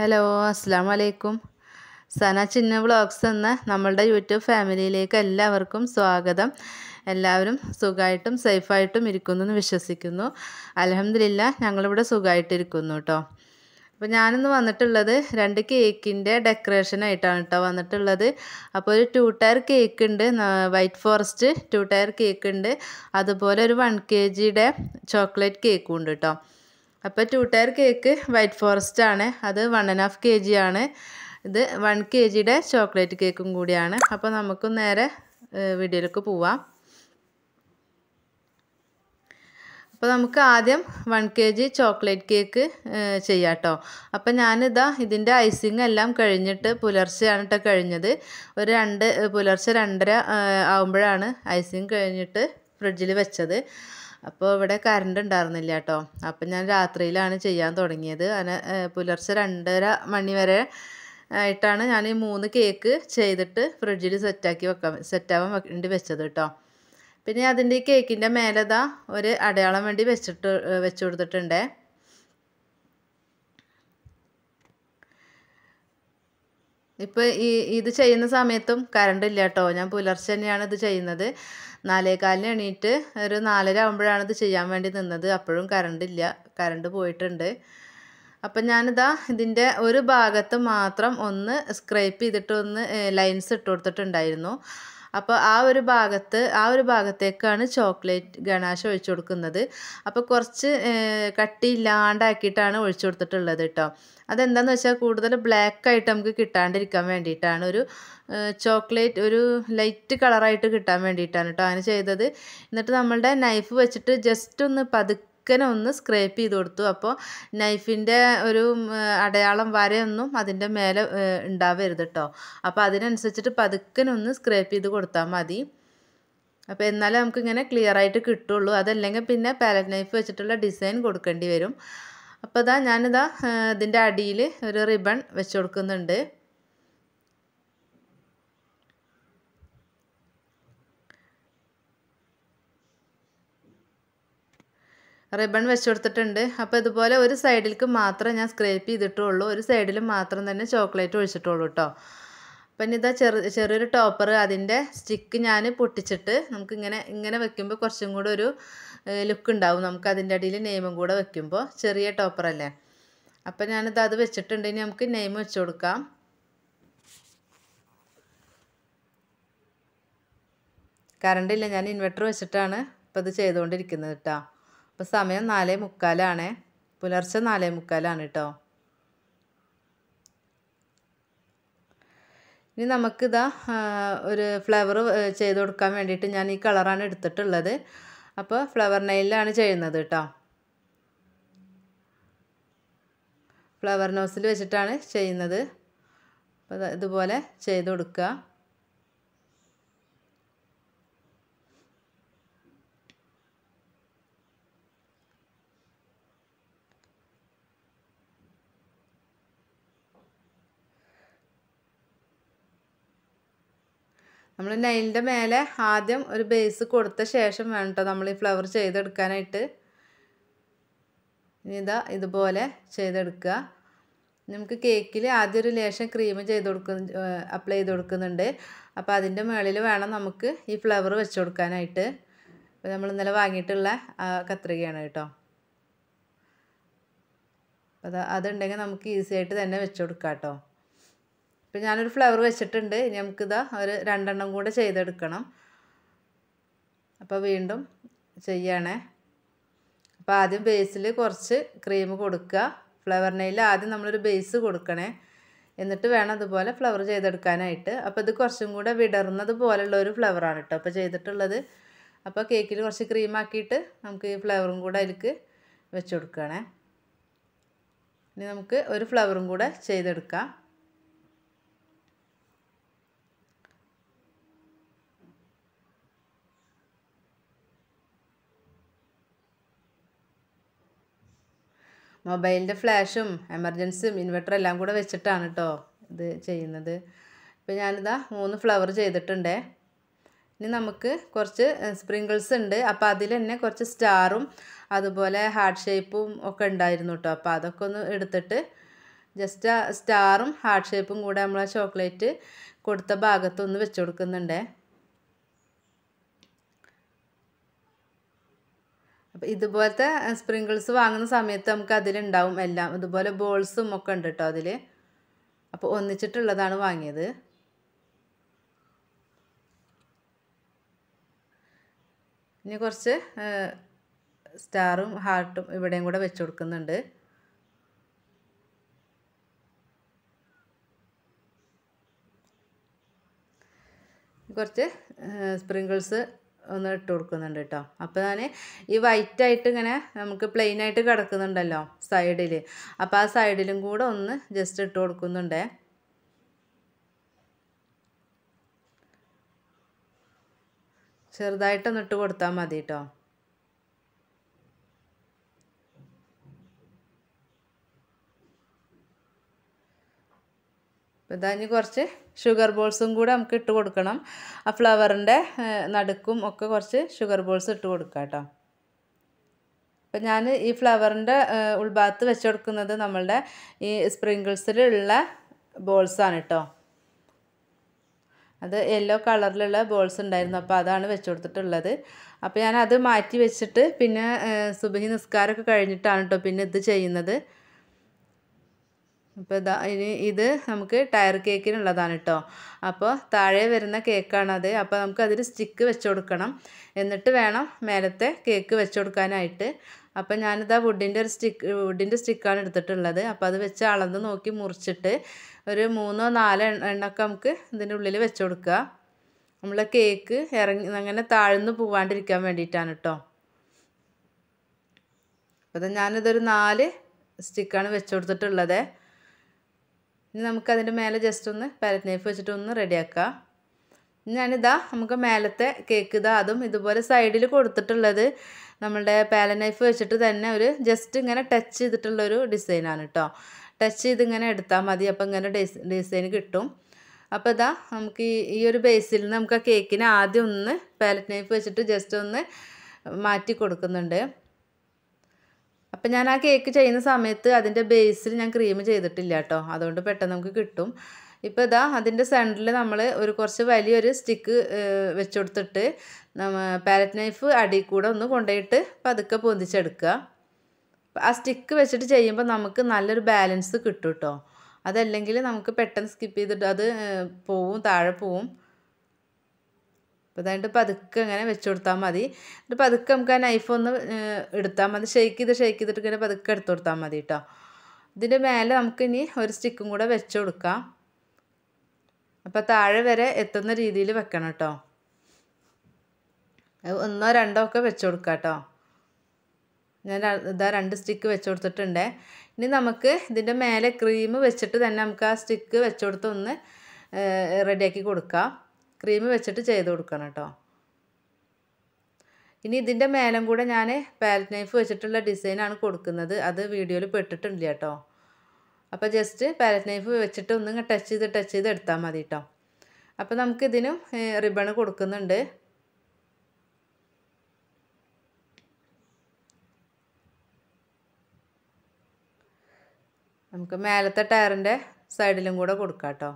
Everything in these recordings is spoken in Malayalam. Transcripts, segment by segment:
ഹലോ അസ്സാം വലൈക്കും സന ചിന്ന വ്ളോഗ്സ് എന്ന നമ്മളുടെ യൂട്യൂബ് ഫാമിലിയിലേക്ക് എല്ലാവർക്കും സ്വാഗതം എല്ലാവരും സുഖമായിട്ടും സേഫായിട്ടും ഇരിക്കുന്നു എന്ന് വിശ്വസിക്കുന്നു അലഹമില്ല ഞങ്ങളിവിടെ സുഖമായിട്ടിരിക്കുന്നു കേട്ടോ അപ്പോൾ ഞാനിന്ന് വന്നിട്ടുള്ളത് രണ്ട് കേക്കിൻ്റെ ഡെക്കറേഷനായിട്ടാണ് കേട്ടോ വന്നിട്ടുള്ളത് അപ്പോൾ ഒരു ടു ടയർ കേക്ക് ഉണ്ട് white forest two tier cake ഉണ്ട് അതുപോലെ ഒരു വൺ കെ ജിയുടെ ചോക്ലേറ്റ് കേക്കും ഉണ്ട് കേട്ടോ അപ്പോൾ two tier cake white forest ആണ് അത് one and half K G ആണ് ഇത് വൺ കെ ജിയുടെ ചോക്ലേറ്റ് കേക്കും കൂടിയാണ് അപ്പോൾ നമുക്ക് നേരെ വീഡിയോയിലേക്ക് പോവാം അപ്പോൾ നമുക്ക് ആദ്യം one K G chocolate cake ചെയ്യാം കേട്ടോ അപ്പോൾ ഞാനിതാ ഇതിൻ്റെ ഐസിങ് എല്ലാം കഴിഞ്ഞിട്ട് പുലർച്ചെയാണ് കേട്ടോ കഴിഞ്ഞത് ഒരു രണ്ട് പുലർച്ചെ രണ്ടര ആകുമ്പോഴാണ് ഐസിങ് കഴിഞ്ഞിട്ട് ഫ്രിഡ്ജിൽ വെച്ചത് അപ്പോൾ ഇവിടെ കറണ്ട് ഉണ്ടായിരുന്നില്ല കേട്ടോ അപ്പം ഞാൻ രാത്രിയിലാണ് ചെയ്യാൻ തുടങ്ങിയത് അങ്ങനെ പുലർച്ചെ രണ്ടര മണി വരെ ആയിട്ടാണ് ഞാൻ ഈ മൂന്ന് കേക്ക് ചെയ്തിട്ട് ഫ്രിഡ്ജിൽ സെറ്റാക്കി വെക്കാൻ സെറ്റാവാൻ വേണ്ടി വെച്ചത് കേട്ടോ പിന്നെ അതിൻ്റെ ഈ കേക്കിൻ്റെ മേലെതാ ഒരു അടയാളം വേണ്ടി വെച്ചിട്ട് വെച്ചു കൊടുത്തിട്ടുണ്ടേ ഇപ്പോൾ ഈ ഇത് ചെയ്യുന്ന സമയത്തും കറണ്ട് ഇല്ല കേട്ടോ ഞാൻ പുലർച്ചെ തന്നെയാണ് ഇത് ചെയ്യുന്നത് നാലേകാലിന് എണീറ്റ് ഒരു നാലര ആകുമ്പോഴാണ് ഇത് ചെയ്യാൻ വേണ്ടി നിന്നത് അപ്പോഴും കറണ്ട് ഇല്ല കറണ്ട് പോയിട്ടുണ്ട് അപ്പം ഞാനിതാ ഇതിൻ്റെ ഒരു ഭാഗത്ത് മാത്രം ഒന്ന് സ്ക്രൈപ്പ് ചെയ്തിട്ട് ഒന്ന് ലൈൻസ് ഇട്ട് കൊടുത്തിട്ടുണ്ടായിരുന്നു അപ്പോൾ ആ ഒരു ഭാഗത്ത് ആ ഒരു ഭാഗത്തേക്കാണ് ചോക്ലേറ്റ് ഗണാശ ഒഴിച്ചു കൊടുക്കുന്നത് അപ്പോൾ കുറച്ച് കട്ടിയില്ലാണ്ടാക്കിയിട്ടാണ് ഒഴിച്ചു കൊടുത്തിട്ടുള്ളത് കേട്ടോ അതെന്താണെന്ന് വെച്ചാൽ കൂടുതൽ ബ്ലാക്ക് ആയിട്ട് നമുക്ക് കിട്ടാണ്ടിരിക്കാൻ വേണ്ടിയിട്ടാണ് ഒരു ചോക്ലേറ്റ് ഒരു ലൈറ്റ് കളറായിട്ട് കിട്ടാൻ വേണ്ടിയിട്ടാണ് കേട്ടോ അങ്ങനെ ചെയ്തത് എന്നിട്ട് നമ്മളുടെ നൈഫ് വെച്ചിട്ട് ജസ്റ്റ് ഒന്ന് പതുക്കെ പതുക്കനെ ഒന്ന് സ്ക്രേപ്പ് ചെയ്ത് കൊടുത്തു അപ്പോൾ നൈഫിൻ്റെ ഒരു അടയാളം വരെയൊന്നും അതിൻ്റെ മേലെ ഉണ്ടാവരുത് കേട്ടോ അപ്പോൾ അതിനനുസരിച്ചിട്ട് പതുക്കനൊന്ന് സ്ക്രേപ്പ് ചെയ്ത് കൊടുത്താൽ മതി അപ്പോൾ എന്നാലേ നമുക്കിങ്ങനെ ക്ലിയറായിട്ട് കിട്ടുള്ളൂ അതല്ലെങ്കിൽ പിന്നെ പാലറ്റ് നൈഫ് വെച്ചിട്ടുള്ള ഡിസൈൻ കൊടുക്കേണ്ടി വരും അപ്പോൾ ഇതാ ഞാനിതാ ഇതിൻ്റെ അടിയിൽ ഒരു റിബൺ വെച്ച് കൊടുക്കുന്നുണ്ട് റിബൺ വെച്ച് കൊടുത്തിട്ടുണ്ട് അപ്പോൾ ഇതുപോലെ ഒരു സൈഡിലേക്ക് മാത്രമേ ഞാൻ സ്ക്രേപ്പ് ചെയ്തിട്ടുള്ളൂ ഒരു സൈഡിൽ മാത്രം തന്നെ ചോക്ലേറ്റ് ഒഴിച്ചിട്ടുള്ളൂ കേട്ടോ അപ്പം ഇതാ ചെറു ചെറിയൊരു ടോപ്പർ അതിൻ്റെ സ്റ്റിക്ക് ഞാൻ പൊട്ടിച്ചിട്ട് നമുക്കിങ്ങനെ ഇങ്ങനെ വെക്കുമ്പോൾ കുറച്ചും കൂടെ ഒരു ലുക്ക് ഉണ്ടാവും നമുക്ക് അതിൻ്റെ അടിയിൽ നെയ്മും കൂടെ വെക്കുമ്പോൾ ചെറിയ ടോപ്പർ അല്ലേ അപ്പം ഞാനിത് അത് വെച്ചിട്ടുണ്ട് ഇനി നമുക്ക് നെയ്മ് വെച്ച് കൊടുക്കാം കറണ്ടില്ല ഞാൻ ഇൻവെർട്ടർ വെച്ചിട്ടാണ് ഇപ്പം ഇത് ചെയ്തുകൊണ്ടിരിക്കുന്നത് കേട്ടോ അപ്പോൾ സമയം നാല് മുക്കാലാണ് പുലർച്ചെ നാല് മുക്കാലാണ് കേട്ടോ ഇനി നമുക്കിതാ ഒരു ഫ്ലവർ ചെയ്ത് കൊടുക്കാൻ വേണ്ടിയിട്ട് ഞാൻ ഈ കളറാണ് എടുത്തിട്ടുള്ളത് അപ്പോൾ ഫ്ലവർ നെയിലാണ് ചെയ്യുന്നത് കേട്ടോ ഫ്ലവർ നോസിൽ വെച്ചിട്ടാണ് ചെയ്യുന്നത് അപ്പോൾ ഇതുപോലെ ചെയ്ത് കൊടുക്കുക നമ്മൾ ലൈനിൻ്റെ മേലെ ആദ്യം ഒരു ബേസ് കൊടുത്ത ശേഷം വേണം കേട്ടോ നമ്മൾ ഈ ഫ്ലവർ ചെയ്തെടുക്കാനായിട്ട് ഇതാ ഇതുപോലെ ചെയ്തെടുക്കുക നമുക്ക് കേക്കിൽ ആദ്യം ഒരു ലേശം ക്രീം ചെയ്ത് കൊടുക്കുന്ന അപ്ലൈ ചെയ്ത് കൊടുക്കുന്നുണ്ട് അപ്പോൾ അതിൻ്റെ മുകളിൽ വേണം നമുക്ക് ഈ ഫ്ലവർ വെച്ച് കൊടുക്കാനായിട്ട് അപ്പോൾ നമ്മൾ ഇന്നലെ വാങ്ങിയിട്ടുള്ള കത്രികയാണ് കേട്ടോ അത് അതുണ്ടെങ്കിൽ നമുക്ക് ഈസി ആയിട്ട് തന്നെ വെച്ച് കൊടുക്കാം കേട്ടോ ഇപ്പം ഞാനൊരു ഫ്ലവർ വെച്ചിട്ടുണ്ട് ഇനി നമുക്കിതാ ഒരു രണ്ടെണ്ണം കൂടെ ചെയ്തെടുക്കണം അപ്പോൾ വീണ്ടും ചെയ്യണേ അപ്പോൾ ആദ്യം ബേസിൽ കുറച്ച് ക്രീം കൊടുക്കുക ഫ്ലവറിനെയിൽ ആദ്യം നമ്മളൊരു ബേസ് കൊടുക്കണേ എന്നിട്ട് വേണം അതുപോലെ ഫ്ലവർ ചെയ്തെടുക്കാനായിട്ട് അപ്പോൾ ഇത് കുറച്ചും കൂടെ വിടർന്നത് പോലെയുള്ള ഒരു ഫ്ലവറാണ് കേട്ടോ അപ്പോൾ ചെയ്തിട്ടുള്ളത് അപ്പോൾ കേക്കിൽ കുറച്ച് ക്രീം ആക്കിയിട്ട് നമുക്ക് ഈ ഫ്ലവറും കൂടെ അതിലേക്ക് വെച്ച് കൊടുക്കണേ ഇനി നമുക്ക് ഒരു ഫ്ലവറും കൂടെ ചെയ്തെടുക്കാം മൊബൈലിൻ്റെ ഫ്ലാഷും എമർജൻസിയും ഇൻവെർട്ടർ എല്ലാം കൂടെ വെച്ചിട്ടാണ് കേട്ടോ ഇത് ചെയ്യുന്നത് ഇപ്പോൾ ഞാനിതാ മൂന്ന് ഫ്ലവർ ചെയ്തിട്ടുണ്ട് ഇനി നമുക്ക് കുറച്ച് സ്പ്രിങ്കിൾസ് ഉണ്ട് അപ്പോൾ അതിൽ തന്നെ കുറച്ച് സ്റ്റാറും അതുപോലെ ഹാർട്ട് ഷേപ്പും ഒക്കെ ഉണ്ടായിരുന്നു കേട്ടോ അപ്പോൾ അതൊക്കെ ഒന്ന് എടുത്തിട്ട് ജസ്റ്റ് സ്റ്റാറും ഹാർട്ട് ഷേപ്പും കൂടെ നമ്മൾ ചോക്ലേറ്റ് കൊടുത്ത ഭാഗത്തൊന്ന് വെച്ച് കൊടുക്കുന്നുണ്ടേ അപ്പോൾ ഇതുപോലത്തെ സ്പ്രിങ്കിൾസ് വാങ്ങുന്ന സമയത്ത് നമുക്ക് അതിലുണ്ടാവും എല്ലാം ഇതുപോലെ ബോൾസും ഒക്കെ ഉണ്ട് കേട്ടോ അതിൽ അപ്പോൾ ഒന്നിച്ചിട്ടുള്ളതാണ് വാങ്ങിയത് ഇനി കുറച്ച് സ്റ്റാറും ഹാർട്ടും ഇവിടെയും കൂടെ വെച്ച് കൊടുക്കുന്നുണ്ട് കുറച്ച് സ്പ്രിങ്കിൾസ് ഒന്ന് ഇട്ട് കൊടുക്കുന്നുണ്ട് കേട്ടോ അപ്പോൾ ഞാൻ ഈ വൈറ്റായിട്ട് ഇങ്ങനെ നമുക്ക് പ്ലെയിൻ ആയിട്ട് കിടക്കുന്നുണ്ടല്ലോ സൈഡിൽ അപ്പോൾ ആ സൈഡിലും കൂടെ ഒന്ന് ജസ്റ്റ് ഇട്ട് കൊടുക്കുന്നുണ്ട് ചെറുതായിട്ടൊന്നിട്ട് കൊടുത്താൽ മതി കേട്ടോ ഇതാഞ്ഞ് കുറച്ച് ഷുഗർ ബോൾസും കൂടെ നമുക്ക് ഇട്ട് കൊടുക്കണം ആ ഫ്ലവറിൻ്റെ നടുക്കും ഒക്കെ കുറച്ച് ഷുഗർ ബോൾസ് ഇട്ട് കൊടുക്കുക കേട്ടോ അപ്പം ഞാൻ ഈ ഫ്ലവറിൻ്റെ ഉൾഭാഗത്ത് വെച്ച് കൊടുക്കുന്നത് നമ്മളുടെ ഈ സ്പ്രിങ്കിൾസിലുള്ള ബോൾസാണ് കേട്ടോ അത് യെല്ലോ കളറിലുള്ള ബോൾസ് ഉണ്ടായിരുന്നു അപ്പോൾ അതാണ് വെച്ച് കൊടുത്തിട്ടുള്ളത് അപ്പോൾ ഞാൻ അത് മാറ്റി വെച്ചിട്ട് പിന്നെ സുബഹി നിസ്കാരമൊക്കെ കഴിഞ്ഞിട്ടാണ് കേട്ടോ പിന്നെ ഇത് ചെയ്യുന്നത് അപ്പോൾ ഇതാ ഇനി ഇത് നമുക്ക് ടയർ കേക്കിനുള്ളതാണ് കേട്ടോ അപ്പോൾ താഴെ വരുന്ന കേക്കാണത് അപ്പോൾ നമുക്ക് അതിൽ സ്റ്റിക്ക് വെച്ച് കൊടുക്കണം എന്നിട്ട് വേണം മേലത്തെ കേക്ക് വെച്ച് കൊടുക്കാനായിട്ട് അപ്പോൾ ഞാനിതാ വുഡിൻ്റെ ഒരു സ്റ്റിക്ക് വുഡിൻ്റെ സ്റ്റിക്കാണ് എടുത്തിട്ടുള്ളത് അപ്പോൾ അത് വെച്ച് അളന്ന് നോക്കി മുറിച്ചിട്ട് ഒരു മൂന്നോ നാലോ എണ്ണൊക്കെ നമുക്ക് ഇതിൻ്റെ ഉള്ളിൽ വെച്ച് കൊടുക്കുക നമ്മളെ കേക്ക് ഇറങ്ങി അങ്ങനെ താഴ്ന്നു പോവാണ്ടിരിക്കാൻ വേണ്ടിയിട്ടാണ് കേട്ടോ അപ്പോൾ ഞാനിതൊരു നാല് സ്റ്റിക്കാണ് വെച്ച് കൊടുത്തിട്ടുള്ളത് ഇനി നമുക്കതിൻ്റെ മേലെ ജസ്റ്റ് ഒന്ന് പാലറ്റ് നൈഫ് വെച്ചിട്ട് ഒന്ന് റെഡിയാക്കാം ഞാനിതാ നമുക്ക് മേലത്തെ കേക്ക് ഇതാ അതും ഇതുപോലെ സൈഡിൽ കൊടുത്തിട്ടുള്ളത് നമ്മളുടെ പാല നൈഫ് വെച്ചിട്ട് തന്നെ ഒരു ജസ്റ്റ് ഇങ്ങനെ ടച്ച് ചെയ്തിട്ടുള്ളൊരു ഡിസൈനാണ് കേട്ടോ ടച്ച് ചെയ്ത് ഇങ്ങനെ എടുത്താൽ മതി അപ്പോൾ ഇങ്ങനെ ഡിസൈൻ കിട്ടും അപ്പോൾ ഇതാ നമുക്ക് ഈ ഒരു ബേസിൽ നിന്ന് നമുക്ക് ആ കേക്കിനെ ആദ്യം ഒന്ന് പാലറ്റ് നൈഫ് വെച്ചിട്ട് ജസ്റ്റ് ഒന്ന് മാറ്റി കൊടുക്കുന്നുണ്ട് അപ്പം ഞാൻ ആ കേക്ക് ചെയ്യുന്ന സമയത്ത് അതിൻ്റെ ബേസിൽ ഞാൻ ക്രീം ചെയ്തിട്ടില്ല കേട്ടോ അതുകൊണ്ട് പെട്ടെന്ന് നമുക്ക് കിട്ടും ഇപ്പം ഇതാ അതിൻ്റെ സെൻറ്ററിൽ നമ്മൾ ഒരു കുറച്ച് വലിയൊരു സ്റ്റിക്ക് വെച്ച് കൊടുത്തിട്ട് പാരറ്റ് നൈഫ് അടിയിൽ കൂടെ ഒന്ന് കൊണ്ടുപോയിട്ട് പതുക്കെ പൊന്തിച്ചെടുക്കുക ആ സ്റ്റിക്ക് വെച്ചിട്ട് ചെയ്യുമ്പോൾ നമുക്ക് നല്ലൊരു ബാലൻസ് കിട്ടും കേട്ടോ അതല്ലെങ്കിൽ നമുക്ക് പെട്ടെന്ന് സ്കിപ്പ് ചെയ്തിട്ട് അത് പോവും താഴെ പോവും അപ്പോൾ അതായത് പതുക്കെ ഇങ്ങനെ വെച്ച് കൊടുത്താൽ മതി എന്നിട്ട് പതുക്കെ നമുക്ക് ആ നൈഫ് ഒന്ന് എടുത്താൽ മതി ഷെയ്ക്ക് ചെയ്ത് ഷെയ്ക്ക് ചെയ്തിട്ട് ഇങ്ങനെ പതുക്കെ എടുത്ത് കൊടുത്താൽ മതി കേട്ടോ ഇതിൻ്റെ മേലെ നമുക്ക് ഇനി ഒരു സ്റ്റിക്കും കൂടെ വെച്ച് കൊടുക്കാം അപ്പോൾ താഴെ വരെ എത്തുന്ന രീതിയിൽ വെക്കണം കേട്ടോ ഒന്നോ രണ്ടോ ഒക്കെ വെച്ച് കൊടുക്കാം കേട്ടോ ഞാൻ ഇതാ രണ്ട് സ്റ്റിക്ക് വെച്ച് കൊടുത്തിട്ടുണ്ട് ഇനി നമുക്ക് ഇതിൻ്റെ മേലെ ക്രീം വെച്ചിട്ട് തന്നെ നമുക്ക് ആ സ്റ്റിക്ക് വെച്ച് കൊടുത്ത് ഒന്ന് റെഡിയാക്കി കൊടുക്കാം ക്രീം വെച്ചിട്ട് ചെയ്ത് കൊടുക്കണം കേട്ടോ ഇനി ഇതിൻ്റെ മേലം കൂടെ ഞാൻ പാലറ്റ് നൈഫ് വെച്ചിട്ടുള്ള ഡിസൈനാണ് കൊടുക്കുന്നത് അത് വീഡിയോയിൽ പെട്ടിട്ടില്ല കേട്ടോ അപ്പോൾ ജസ്റ്റ് പാലറ്റ് നൈഫ് വെച്ചിട്ട് ഒന്ന് ടച്ച് ചെയ്ത് ടച്ച് ചെയ്ത് എടുത്താൽ മതി കേട്ടോ അപ്പോൾ നമുക്കിതിനും റിബണ് കൊടുക്കുന്നുണ്ട് നമുക്ക് മേലത്തെ ടയറിൻ്റെ സൈഡിലും കൂടെ കൊടുക്കാം കേട്ടോ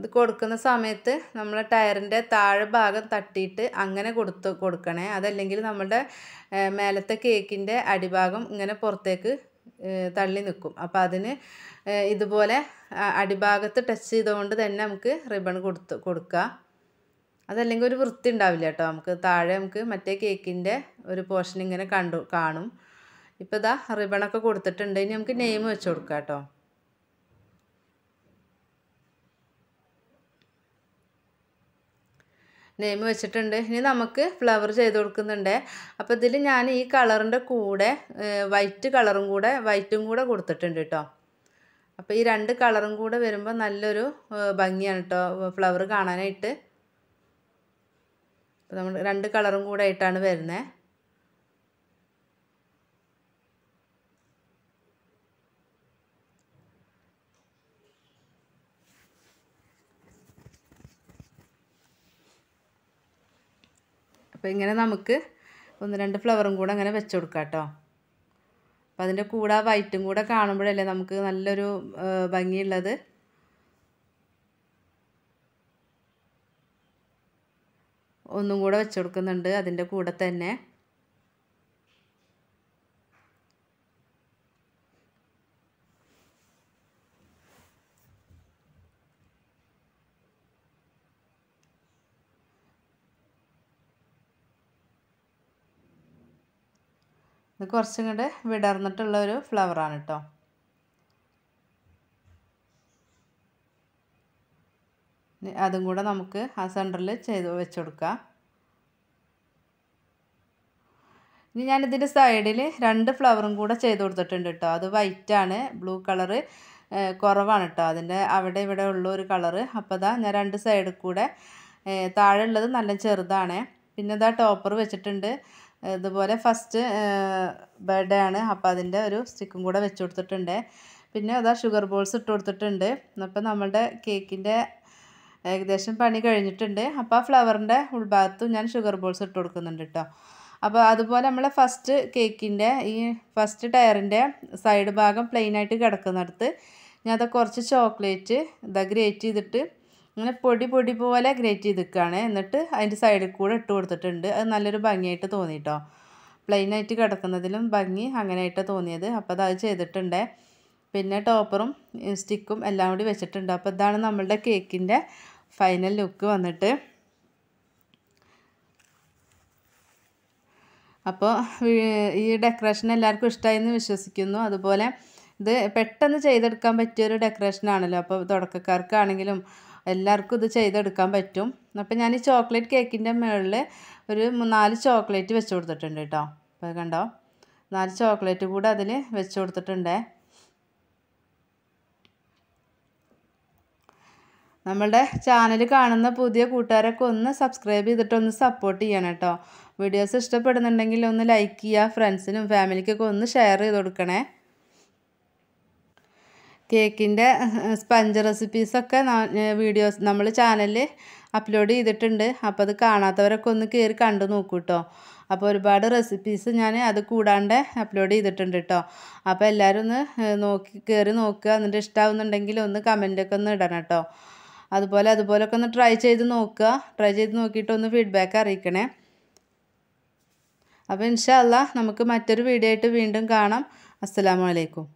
അത് കൊടുക്കുന്ന സമയത്ത് നമ്മൾ ടയറിൻ്റെ താഴെ ഭാഗം തട്ടിയിട്ട് അങ്ങനെ കൊടുത്ത് കൊടുക്കണേ അതല്ലെങ്കിൽ നമ്മുടെ മേലത്തെ കേക്കിൻ്റെ അടിഭാഗം ഇങ്ങനെ പുറത്തേക്ക് തള്ളി നിൽക്കും അപ്പോൾ അതിന് ഇതുപോലെ അടിഭാഗത്ത് ടച്ച് ചെയ്തുകൊണ്ട് തന്നെ നമുക്ക് റിബൺ കൊടുത്ത് കൊടുക്കുക അതല്ലെങ്കിൽ ഒരു വൃത്തി ഉണ്ടാവില്ല കേട്ടോ നമുക്ക് താഴെ നമുക്ക് മറ്റേ കേക്കിൻ്റെ ഒരു പോർഷൻ ഇങ്ങനെ കണ്ടു കാണും ഇപ്പോൾ ഇതാ റിബണൊക്കെ കൊടുത്തിട്ടുണ്ട് ഇനി നമുക്ക് നെയിം വെച്ച് കൊടുക്കാം കേട്ടോ നെയ്മ് വെച്ചിട്ടുണ്ട് ഇനി നമുക്ക് ഫ്ലവർ ചെയ്ത് കൊടുക്കുന്നുണ്ട് അപ്പോൾ ഇതിൽ ഞാൻ ഈ കളറിൻ്റെ കൂടെ വൈറ്റ് കളറും കൂടെ വൈറ്റും കൂടെ കൊടുത്തിട്ടുണ്ട് കേട്ടോ അപ്പോൾ ഈ രണ്ട് കളറും കൂടെ വരുമ്പോൾ നല്ലൊരു ഭംഗിയാണ് കേട്ടോ ഫ്ലവർ കാണാനായിട്ട് അപ്പോൾ നമ്മൾ രണ്ട് കളറും കൂടെ ആയിട്ടാണ് വരുന്നത് അപ്പോൾ ഇങ്ങനെ നമുക്ക് ഒന്ന് രണ്ട് ഫ്ലവറും കൂടെ അങ്ങനെ വെച്ച് കൊടുക്കാം കേട്ടോ അപ്പോൾ അതിൻ്റെ കൂടെ ആ വൈറ്റും കൂടെ കാണുമ്പോഴല്ലേ നമുക്ക് നല്ലൊരു ഭംഗിയുള്ളത് ഒന്നും കൂടെ വെച്ചു കൊടുക്കുന്നുണ്ട് അതിൻ്റെ കൂടെ തന്നെ ഇത് കുറച്ചും കൂടെ വിടർന്നിട്ടുള്ള ഒരു ഫ്ലവറാണ് കേട്ടോ അതും കൂടെ നമുക്ക് ആ സെൻറ്ററിൽ ചെയ്ത് വെച്ച് കൊടുക്കാം ഇനി ഞാനിതിൻ്റെ സൈഡിൽ രണ്ട് ഫ്ലവറും കൂടെ ചെയ്ത് കൊടുത്തിട്ടുണ്ട് കേട്ടോ അത് വൈറ്റാണ് ബ്ലൂ കളറ് കുറവാണ് കേട്ടോ അതിൻ്റെ അവിടെ ഇവിടെ ഉള്ള ഒരു കളറ് അപ്പോൾ ഇതാ ഞാൻ രണ്ട് സൈഡിൽ കൂടെ താഴെ ഉള്ളത് നല്ല ചെറുതാണ് പിന്നെ ഇതാ ടോപ്പർ വെച്ചിട്ടുണ്ട് ഇതുപോലെ ഫസ്റ്റ് ബർത്ത്ഡേ ആണ് അപ്പോൾ അതിൻ്റെ ഒരു സ്റ്റിക്കും കൂടെ വെച്ച് കൊടുത്തിട്ടുണ്ട് പിന്നെ അതാ ഷുഗർ ബോൾസ് ഇട്ട് കൊടുത്തിട്ടുണ്ട് അപ്പോൾ നമ്മളുടെ കേക്കിൻ്റെ ഏകദേശം പണി കഴിഞ്ഞിട്ടുണ്ട് അപ്പോൾ ആ ഫ്ലവറിൻ്റെ ഉൾഭാഗത്തും ഞാൻ ഷുഗർ ബോൾസ് ഇട്ട് കൊടുക്കുന്നുണ്ട് കേട്ടോ അപ്പോൾ അതുപോലെ നമ്മൾ ഫസ്റ്റ് കേക്കിൻ്റെ ഈ ഫസ്റ്റ് ടയറിൻ്റെ സൈഡ് ഭാഗം പ്ലെയിനായിട്ട് കിടക്കുന്നിടത്ത് ഞാൻ അത് കുറച്ച് ചോക്ലേറ്റ് ഇതാ ഗ്രേറ്റ് ചെയ്തിട്ട് അങ്ങനെ പൊടി പൊടി പോലെ ഗ്രേറ്റ് നിൽക്കുകയാണ് എന്നിട്ട് അതിൻ്റെ സൈഡിൽ കൂടെ ഇട്ട് കൊടുത്തിട്ടുണ്ട് അത് നല്ലൊരു ഭംഗിയായിട്ട് പ്ലെയിൻ പ്ലെയിനായിട്ട് കിടക്കുന്നതിലും ഭംഗി അങ്ങനെയായിട്ട് തോന്നിയത് അപ്പോൾ അത് ചെയ്തിട്ടുണ്ട് പിന്നെ ടോപ്പറും സ്റ്റിക്കും എല്ലാം കൂടി വെച്ചിട്ടുണ്ട് അപ്പോൾ ഇതാണ് നമ്മളുടെ കേക്കിൻ്റെ ഫൈനൽ ലുക്ക് വന്നിട്ട് അപ്പോൾ ഈ ഡെക്കറേഷൻ എല്ലാവർക്കും ഇഷ്ടമായി എന്ന് വിശ്വസിക്കുന്നു അതുപോലെ ഇത് പെട്ടെന്ന് ചെയ്തെടുക്കാൻ പറ്റിയൊരു ഡെക്കറേഷൻ ആണല്ലോ അപ്പോൾ തുടക്കക്കാർക്കാണെങ്കിലും എല്ലാവർക്കും ഇത് ചെയ്തെടുക്കാൻ പറ്റും അപ്പം ഞാൻ ഈ ചോക്ലേറ്റ് കേക്കിൻ്റെ മുകളിൽ ഒരു നാല് ചോക്ലേറ്റ് വെച്ച് കൊടുത്തിട്ടുണ്ട് കേട്ടോ അപ്പോൾ കണ്ടോ നാല് ചോക്ലേറ്റ് കൂടെ അതിൽ വെച്ച് കൊടുത്തിട്ടുണ്ടേ നമ്മളുടെ ചാനൽ കാണുന്ന പുതിയ കൂട്ടുകാരൊക്കെ ഒന്ന് സബ്സ്ക്രൈബ് ചെയ്തിട്ട് ഒന്ന് സപ്പോർട്ട് ചെയ്യണം കേട്ടോ വീഡിയോസ് ഇഷ്ടപ്പെടുന്നുണ്ടെങ്കിൽ ഒന്ന് ലൈക്ക് ചെയ്യുക ഫ്രണ്ട്സിനും ഫാമിലിക്കൊക്കെ ഒന്ന് ഷെയർ ചെയ്ത് കൊടുക്കണേ കേക്കിൻ്റെ സ്പഞ്ച് റെസിപ്പീസൊക്കെ വീഡിയോസ് നമ്മൾ ചാനലിൽ അപ്ലോഡ് ചെയ്തിട്ടുണ്ട് അപ്പോൾ അത് കാണാത്തവരൊക്കെ ഒന്ന് കയറി കണ്ടു നോക്കൂ കേട്ടോ അപ്പോൾ ഒരുപാട് റെസിപ്പീസ് ഞാൻ അത് കൂടാണ്ട് അപ്ലോഡ് ചെയ്തിട്ടുണ്ട് കേട്ടോ അപ്പോൾ എല്ലാവരും ഒന്ന് നോക്കി കയറി നോക്കുക എന്നിട്ട് ഇഷ്ടമാവുന്നുണ്ടെങ്കിൽ ഒന്ന് കമൻറ്റൊക്കെ ഒന്ന് ഇടണം കേട്ടോ അതുപോലെ അതുപോലൊക്കെ ഒന്ന് ട്രൈ ചെയ്ത് നോക്കുക ട്രൈ ചെയ്ത് നോക്കിയിട്ട് ഒന്ന് ഫീഡ്ബാക്ക് അറിയിക്കണേ അപ്പോൾ ഇൻഷാല്ല നമുക്ക് മറ്റൊരു വീഡിയോ ആയിട്ട് വീണ്ടും കാണാം അസ്സാമലൈക്കും